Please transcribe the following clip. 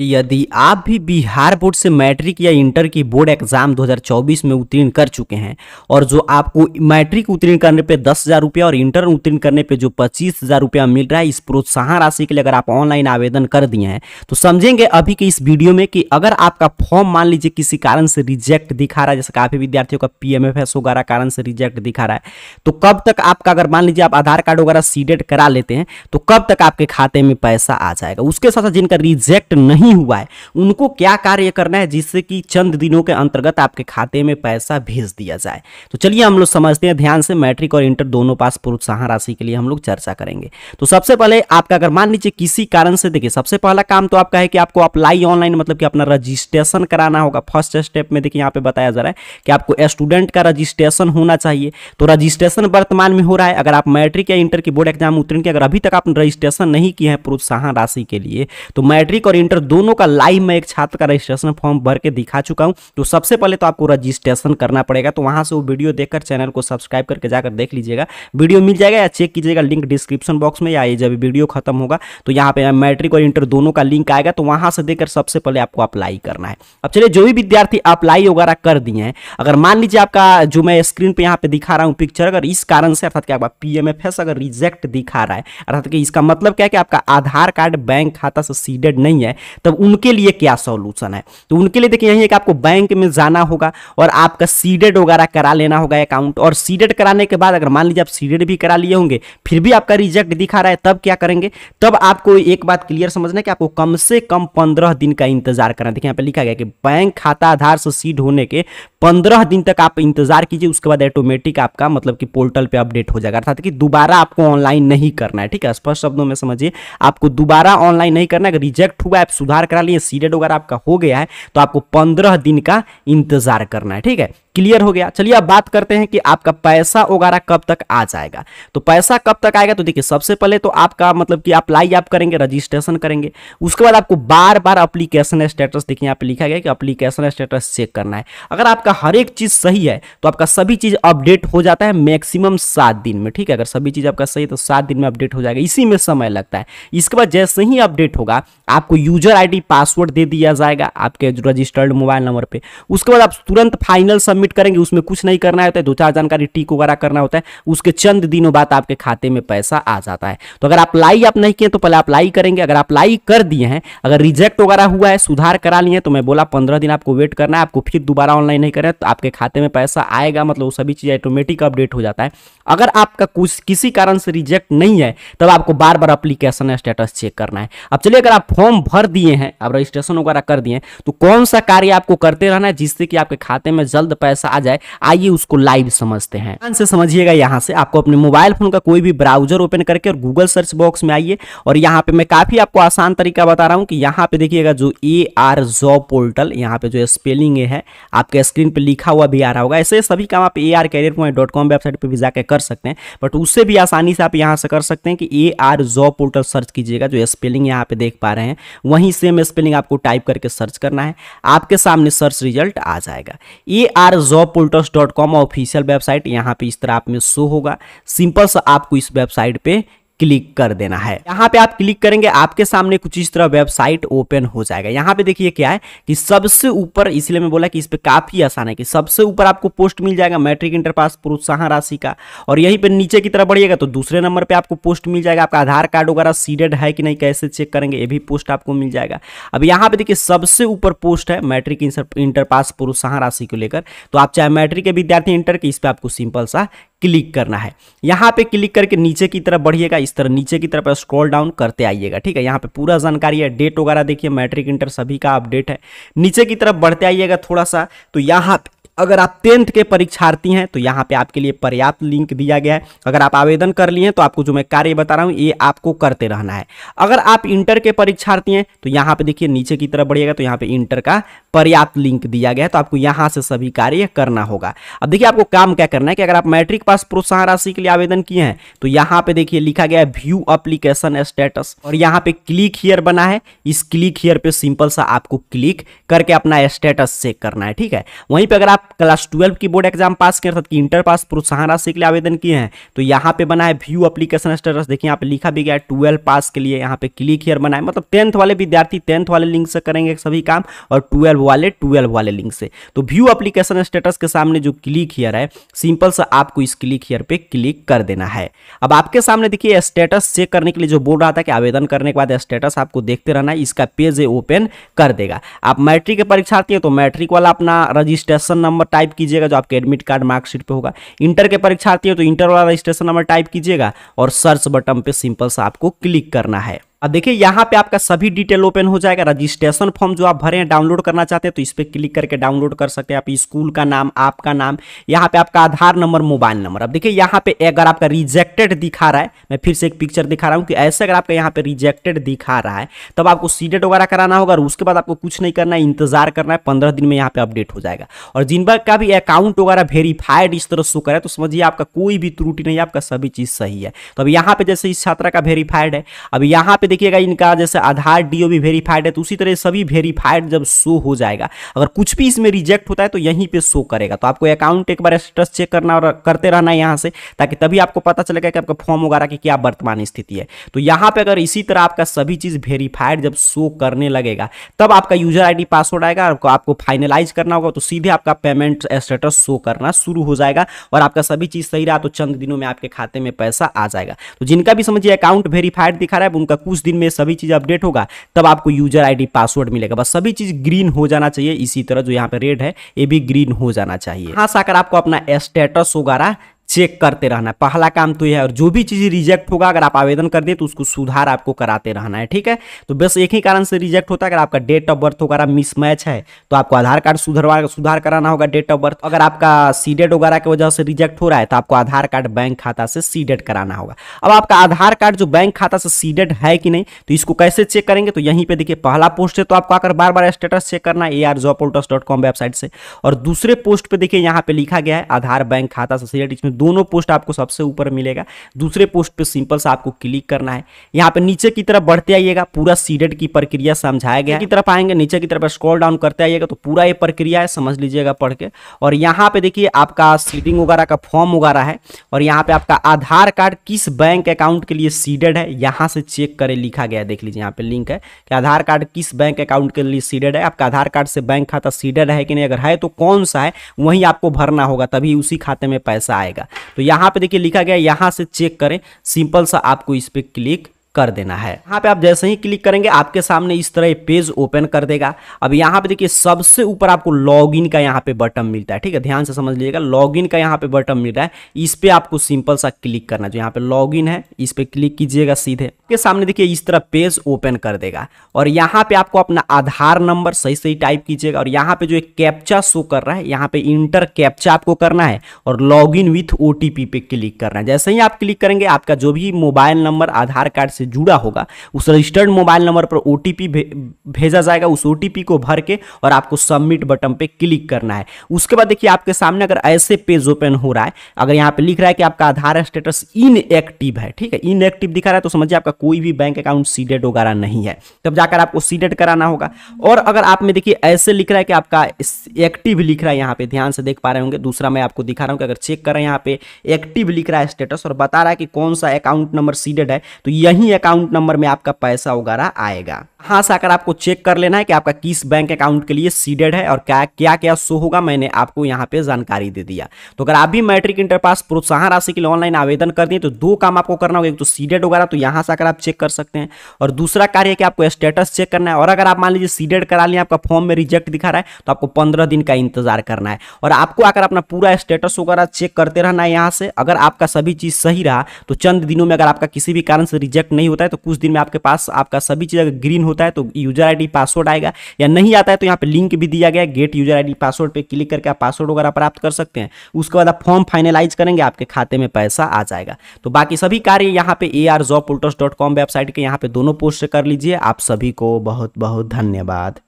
यदि आप भी बिहार बोर्ड से मैट्रिक या इंटर की बोर्ड एग्जाम 2024 में उत्तीर्ण कर चुके हैं और जो आपको मैट्रिक उत्तीर्ण करने पे दस हज़ार रुपया और इंटर उत्तीर्ण करने पे जो पच्चीस हज़ार रुपया मिल रहा है इस प्रोत्साहन राशि के लिए अगर आप ऑनलाइन आवेदन कर दिए हैं तो समझेंगे अभी के इस वीडियो में कि अगर आपका फॉर्म मान लीजिए किसी कारण से रिजेक्ट दिखा रहा है जैसे काफ़ी विद्यार्थियों का पी एम वगैरह कारण से रिजेक्ट दिखा रहा है तो कब तक आपका अगर मान लीजिए आप आधार कार्ड वगैरह सीडेट करा लेते हैं तो कब तक आपके खाते में पैसा आ जाएगा उसके साथ जिनका रिजेक्ट नहीं नहीं हुआ है उनको क्या कार्य करना है जिससे कि चंद दिनों के अंतर्गत आपके खाते में पैसा भेज दिया जाए तो चलिए हम लोग समझते हैं ध्यान से मैट्रिक और इंटर दोनों पास प्रोत्साहन राशि के लिए हम लोग चर्चा करेंगे तो सबसे पहले आपका अगर मान लीजिए किसी कारण से देखिए सबसे पहला काम तो आपका है कि आपको अप्लाई ऑनलाइन मतलब कि अपना रजिस्ट्रेशन कराना होगा फर्स्ट स्टेप में देखिए यहाँ पे बताया जा रहा है कि आपको स्टूडेंट का रजिस्ट्रेशन होना चाहिए तो रजिस्ट्रेशन वर्तमान में हो रहा है अगर आप मैट्रिक या इंटर की बोर्ड एग्जाम उत्तीर्ण के अगर अभी तक आपने रजिस्ट्रेशन नहीं किया है प्रोत्साहन राशि के लिए तो मैट्रिक और इंटर दो दोनों का लाइव मैं एक छात्र का रजिस्ट्रेशन फॉर्म भर के दिखा चुका हूँ तो सबसे पहले तो आपको रजिस्ट्रेशन करना पड़ेगा तो वहाँ से वो वीडियो देखकर चैनल को सब्सक्राइब करके जाकर देख लीजिएगा वीडियो मिल जाएगा या चेक कीजिएगा लिंक डिस्क्रिप्शन बॉक्स में या ये जब वीडियो खत्म होगा तो यहाँ पर मैट्रिक और इंटर दोनों का लिंक आएगा तो वहाँ से देकर सबसे पहले आपको अप्लाई करना है अब चलिए जो भी विद्यार्थी अप्लाई वगैरह कर दिए हैं अगर मान लीजिए आपका जो मैं स्क्रीन पर यहाँ पर दिखा रहा हूँ पिक्चर अगर इस कारण से अर्थात क्या पी एम अगर रिजेक्ट दिखा रहा है अर्थात कि इसका मतलब क्या है कि आपका आधार कार्ड बैंक खाता से सीडेड नहीं है तो तब उनके लिए क्या सोल्यूशन है तो उनके लिए देखिए यही है कि आपको बैंक में जाना होगा और आपका सीडेड वगैरह करा लेना होगा अकाउंट और सीडेड कराने के बाद अगर मान लीजिए आप सीडेड भी करा लिए होंगे फिर भी आपका रिजेक्ट दिखा रहा है तब क्या करेंगे तब आपको एक बात क्लियर समझना कि आपको कम से कम पंद्रह दिन का इंतजार करना देखिए यहाँ पर लिखा गया कि बैंक खाता आधार से सीड होने के पंद्रह दिन तक आप इंतजार कीजिए उसके बाद ऑटोमेटिक आपका मतलब कि पोर्टल पर अपडेट हो जाएगा अर्थात कि दोबारा आपको ऑनलाइन नहीं करना है ठीक है स्पष्ट शब्दों में समझिए आपको दोबारा ऑनलाइन नहीं करना है रिजेक्ट हुआ आप सुधार बीमार करा लिए सीडेड वगैरह आपका हो गया है तो आपको पंद्रह दिन का इंतजार करना है ठीक है क्लियर हो गया चलिए अब बात करते हैं कि आपका पैसा वगैरह कब तक आ जाएगा तो पैसा कब तक आएगा तो देखिए सबसे पहले तो आपका मतलब कि अप्लाई आप करेंगे रजिस्ट्रेशन करेंगे उसके बाद आपको बार बार अप्लीकेशन स्टेटस देखिए यहाँ पे लिखा गया कि अप्लीकेशन स्टेटस चेक करना है अगर आपका हर एक चीज़ सही है तो आपका सभी चीज़ अपडेट हो जाता है मैक्सिमम सात दिन में ठीक है अगर सभी चीज़ आपका सही है तो सात दिन में अपडेट हो जाएगा इसी में समय लगता है इसके बाद जैसे ही अपडेट होगा आपको यूजर आई पासवर्ड दे दिया जाएगा आपके रजिस्टर्ड मोबाइल नंबर पर उसके बाद आप तुरंत फाइनल सबमिट सबमिट करेंगे उसमें कुछ नहीं करना होता है दो चार जानकारी टीक वगैरह करना होता है उसके चंद दिनों बाद आपके खाते में पैसा आ जाता है तो अगर अप्लाई आप नहीं किए तो पहले अप्लाई करेंगे अगर अप्लाई कर दिए हैं अगर रिजेक्ट वगैरह हुआ है सुधार करा लिए तो मैं बोला पंद्रह दिन आपको वेट करना है आपको फिर दोबारा ऑनलाइन नहीं करें तो आपके खाते में पैसा आएगा मतलब वो सभी चीज़ ऑटोमेटिक अपडेट हो जाता है अगर आपका कुछ किसी कारण से रिजेक्ट नहीं है तब आपको बार बार अप्लीकेशन स्टेटस चेक करना है अब चलिए अगर आप फॉर्म भर दिए हैं आप रजिस्ट्रेशन वगैरह कर दिए तो कौन सा कार्य आपको करते रहना है जिससे कि आपके खाते में जल्द पैसा ऐसा आ जाए आइए उसको लाइव समझते हैं ध्यान से समझिएगा यहाँ से आपको अपने मोबाइल फोन का कोई भी ब्राउजर ओपन करके और गूगल सर्च बॉक्स में आइए और यहाँ पे मैं काफी आपको आसान तरीका बता रहा हूँ कि यहाँ पे देखिएगा जो ए आर जॉब पोर्टल यहाँ पे जो स्पेलिंग है आपके स्क्रीन पर लिखा हुआ भी आ रहा होगा ऐसे सभी काम आप A R career point dot com website पर भी जाकर कर सकते हैं बट उससे भी आसानी से आप यहाँ से कर सकते हैं कि A R job portal search कीजिएगा जो स्पेलिंग यहाँ पे देख पा रहे हैं वहीं सेम स्पेलिंग आपको टाइप करके सर्च करना है आपके सामने सर्च रिजल्ट आ जाएगा A R job dot com official website यहाँ पे इस तरह आप में शो होगा सिंपल सा आपको इस वेबसाइट पे क्लिक कर देना है यहाँ पे आप क्लिक करेंगे आपके सामने कुछ इस तरह वेबसाइट ओपन हो जाएगा यहाँ पे देखिए क्या है कि सबसे ऊपर इसलिए मैं बोला कि इस पर काफी आसान है कि सबसे ऊपर आपको पोस्ट मिल जाएगा मैट्रिक इंटर पास प्रोत्साहन राशि का और यहीं पर नीचे की तरफ बढ़िएगा तो दूसरे नंबर पर आपको पोस्ट मिल जाएगा आपका आधार कार्ड वगैरह सीडेड है कि नहीं कैसे चेक करेंगे ये भी पोस्ट आपको मिल जाएगा अब यहाँ पे देखिए सबसे ऊपर पोस्ट है मैट्रिक इंटर पास प्रोत्साहन राशि को लेकर तो आप चाहे मैट्रिक के विद्यार्थी इंटर के इस पर आपको सिंपल सा क्लिक करना है यहाँ पे क्लिक करके नीचे की तरफ बढ़िएगा इस तरह नीचे की तरफ स्क्रॉल डाउन करते आइएगा ठीक है यहाँ पे पूरा जानकारी है डेट वगैरह देखिए मैट्रिक इंटर सभी का अपडेट है नीचे की तरफ बढ़ते आइएगा थोड़ा सा तो यहाँ पे अगर आप टेंथ के परीक्षार्थी हैं तो यहाँ पे आपके लिए पर्याप्त लिंक दिया गया है अगर आप आवेदन कर लिए हैं तो आपको जो मैं कार्य बता रहा हूँ ये आपको करते रहना है अगर आप इंटर के परीक्षार्थी हैं तो यहाँ पे देखिए नीचे की तरफ बढ़िएगा तो यहाँ पे इंटर का पर्याप्त लिंक दिया गया है तो आपको यहाँ से सभी कार्य करना होगा अब देखिए आपको काम क्या करना है कि अगर आप मैट्रिक पास प्रोत्साहन राशि के लिए आवेदन किए हैं तो यहाँ पे देखिए लिखा गया है व्यू अप्लीकेशन स्टेटस और यहाँ पे क्लिक हियर बना है इस क्लिक हियर पे सिंपल सा आपको क्लिक करके अपना स्टेटस चेक करना है ठीक है वहीं पर अगर आप क्लास ट्वेल्व की बोर्ड एग्जाम पास किए अर्थात की इंटर पास प्रोत्साहन राशि के लिए आवेदन किए हैं तो यहाँ पे बना है व्यू अप्लीकेशन स्टेटस देखिए यहाँ पे लिखा भी गया है ट्वेल्व पास के लिए यहाँ पे क्लिक हेयर बनाए मतलब टेंथ वाले विद्यार्थी टेंथ वाले लिंक से करेंगे सभी काम और ट्वेल्व वाले ट्वेल्व वाले लिंक से तो व्यू अप्लीकेशन स्टेटस के सामने जो क्लिक हेयर है सिंपल सा आपको इस क्लिक हेयर पर क्लिक कर देना है अब आपके सामने देखिए स्टेटस चेक करने के लिए जो बोर्ड रहा था कि आवेदन करने के बाद स्टेटस आपको देखते रहना है इसका पेज ओपन कर देगा आप मैट्रिक के परीक्षार्थी हैं तो मैट्रिक वाला अपना रजिस्ट्रेशन नंबर नंबर टाइप कीजिएगा जो आपके एडमिट कार्ड मार्कशीट पे होगा इंटर के परीक्षार्थी हो तो इंटर वाला रजिस्ट्रेशन नंबर टाइप कीजिएगा और सर्च बटन पे सिंपल सा आपको क्लिक करना है अब देखिए यहाँ पे आपका सभी डिटेल ओपन हो जाएगा रजिस्ट्रेशन फॉर्म जो आप भरे हैं डाउनलोड करना चाहते हैं तो इस पर क्लिक करके डाउनलोड कर सकते हैं आप स्कूल का नाम आपका नाम यहाँ पे आपका आधार नंबर मोबाइल नंबर अब देखिए यहाँ पे अगर आपका रिजेक्टेड दिखा रहा है मैं फिर से एक पिक्चर दिखा रहा हूँ कि ऐसे अगर आपका यहाँ पे रिजेक्टेड दिखा रहा है तब आपको सीडेट वगैरह कराना होगा और उसके बाद आपको कुछ नहीं करना है इंतजार करना है पंद्रह दिन में यहाँ पे अपडेट हो जाएगा और बार का भी अकाउंट वगैरह वेरीफाइड इस तरह शो करे तो समझिए आपका कोई भी त्रुटि नहीं आपका सभी चीज़ सही है तो अब यहाँ पे जैसे इस छात्रा का वेरीफाइड है अब यहाँ पे देखिएगा इनका जैसे आधार डीओबी वेरीफाइड है तो उसी तरह सभी वेरीफाइड जब शो हो जाएगा अगर कुछ भी इसमें रिजेक्ट होता है तो यहीं पे शो करेगा तो आपको अकाउंट एक बार स्टेटस चेक करना और करते रहना है यहाँ से ताकि तभी आपको पता चलेगा कि आपका फॉर्म वगैरह की क्या वर्तमान स्थिति है तो यहाँ पर अगर इसी तरह आपका सभी चीज़ वेरीफाइड जब शो करने लगेगा तब आपका यूजर आई पासवर्ड आएगा आपको आपको फाइनलाइज करना होगा तो सीधे आपका पेमेंट स्टेटस शो करना शुरू हो जाएगा और आपका सभी चीज़ सही रहा तो चंद दिनों में आपके खाते में पैसा आ जाएगा तो जिनका भी समझिए अकाउंट वेरीफाइड दिखा रहा है उनका कुछ कुछ दिन में सभी चीज़ अपडेट होगा तब आपको यूजर आईडी पासवर्ड मिलेगा बस सभी चीज़ ग्रीन हो जाना चाहिए इसी तरह जो यहाँ पे रेड है ये भी ग्रीन हो जाना चाहिए हाँ साकर आपको अपना स्टेटस वगैरह चेक करते रहना है पहला काम तो यह है और जो भी चीज़ रिजेक्ट होगा अगर आप आवेदन कर दिए तो उसको सुधार आपको कराते रहना है ठीक है तो बस एक ही कारण से रिजेक्ट होता है अगर आपका डेट ऑफ बर्थ वगैरह मिसमैच है तो आपको आधार कार्ड सुधरवा सुधार कराना होगा डेट ऑफ बर्थ अगर आपका सीडेट वगैरह की वजह से रिजेक्ट हो रहा है तो आपको आधार कार्ड बैंक खाता से सीडेट कराना होगा अब आपका आधार कार्ड जो बैंक खाता से सीडेट है कि नहीं तो इसको कैसे चेक करेंगे तो यहीं पर देखिए पहला पोस्ट है तो आपको आकर बार बार स्टेटस चेक करना है ए आर वेबसाइट से और दूसरे पोस्ट पर देखिए यहाँ पर लिखा गया है आधार बैंक खाता से सीडेट इसमें दोनों पोस्ट आपको सबसे ऊपर मिलेगा दूसरे पोस्ट पे सिंपल सा आपको क्लिक करना है यहाँ पे नीचे की तरफ बढ़ते आइएगा पूरा सीडेट की प्रक्रिया समझाया गया की तरफ आएंगे नीचे की तरफ स्क्रॉल डाउन करते आइएगा तो पूरा ये प्रक्रिया है समझ लीजिएगा पढ़ के और यहाँ पे देखिए आपका सीडिंग वगैरह का फॉर्म वगैरह है और यहाँ पे आपका आधार कार्ड किस बैंक अकाउंट के लिए सीडेड है यहाँ से चेक करे लिखा गया देख लीजिए यहाँ पे लिंक है कि आधार कार्ड किस बैंक अकाउंट के लिए सीडेड है आपका आधार कार्ड से बैंक खाता सीडेड है कि नहीं अगर है तो कौन सा है वही आपको भरना होगा तभी उसी खाते में पैसा आएगा तो यहाँ पे देखिए लिखा गया यहाँ से चेक करें सिंपल सा आपको इस पर क्लिक कर देना है यहाँ पे आप जैसे ही क्लिक करेंगे आपके सामने इस तरह पेज ओपन कर देगा अब यहाँ पे देखिए सबसे ऊपर आपको लॉगिन का यहाँ पे बटन मिलता है ठीक है ध्यान से समझ लीजिएगा लॉगिन का यहाँ पे बटन मिल रहा है इस पे आपको सिंपल सा क्लिक करना जो यहाँ पे लॉगिन है इस पे क्लिक कीजिएगा सीधे के सामने देखिए इस तरह पेज ओपन कर देगा और यहाँ पे आपको अपना आधार नंबर सही सही टाइप कीजिएगा और यहाँ पे जो एक कैप्चा शो कर रहा है यहाँ पे इंटर कैप्चा आपको करना है और लॉग इन विथ ओ पे क्लिक करना है जैसे ही आप क्लिक करेंगे आपका जो भी मोबाइल नंबर आधार कार्ड से जुड़ा होगा उस रजिस्टर्ड मोबाइल नंबर पर ओ भे, भेजा जाएगा उस ओ को भर के और आपको सबमिट बटन पर क्लिक करना है उसके बाद देखिए आपके सामने अगर ऐसे पेज ओपन हो रहा है अगर यहाँ पर लिख रहा है कि आपका आधार स्टेटस इनएक्टिव है ठीक है इनएक्टिव दिखा रहा है तो समझिए आपका कोई भी बैंक अकाउंट सीडेड वगैरह नहीं है तब जाकर आपको सीडेड कराना होगा और अगर आप में देखिए ऐसे लिख रहा है कि आपका एक्टिव लिख रहा है यहाँ पे ध्यान से देख पा रहे होंगे दूसरा मैं आपको दिखा रहा हूँ कि अगर चेक करें यहाँ पे एक्टिव लिख रहा है स्टेटस और बता रहा है कि कौन सा अकाउंट नंबर सीडेड है तो यही ही अकाउंट नंबर में आपका पैसा वगैरह आएगा हाँ से आकर आपको चेक कर लेना है कि आपका किस बैंक अकाउंट के लिए सीडेड है और क्या क्या क्या शो होगा मैंने आपको यहाँ पे जानकारी दे दिया तो अगर आप भी मैट्रिक इंटर पास प्रोत्साहन राशि के लिए ऑनलाइन आवेदन कर दिए तो दो काम आपको करना होगा एक तो सीडेड वगैरह तो यहाँ से आकर आप चेक कर सकते हैं और दूसरा कार्य कि आपको स्टेटस चेक करना है और अगर आप मान लीजिए सीडेड करा लिए आपका फॉर्म में रिजेक्ट दिखा रहा है तो आपको पंद्रह दिन का इंतजार करना है और आपको आकर अपना पूरा स्टेटस वगैरह चेक करते रहना है यहाँ से अगर आपका सभी चीज़ सही रहा तो चंद दिनों में अगर आपका किसी भी कारण से रिजेक्ट नहीं होता है तो कुछ दिन में आपके पास आपका सभी चीज़ अगर ग्रीन होता है तो यूजर आईडी पासवर्ड आएगा या नहीं आता है तो यहाँ पे लिंक भी दिया गया है गेट यूजर आईडी पासवर्ड पे क्लिक करके आप पासवर्ड वगैरह प्राप्त कर सकते हैं उसके बाद आप फॉर्म फाइनलाइज करेंगे आपके खाते में पैसा आ जाएगा तो बाकी सभी कार्य यहाँ पे ए आर वेबसाइट के यहाँ पे दोनों पोस्ट कर लीजिए आप सभी को बहुत बहुत धन्यवाद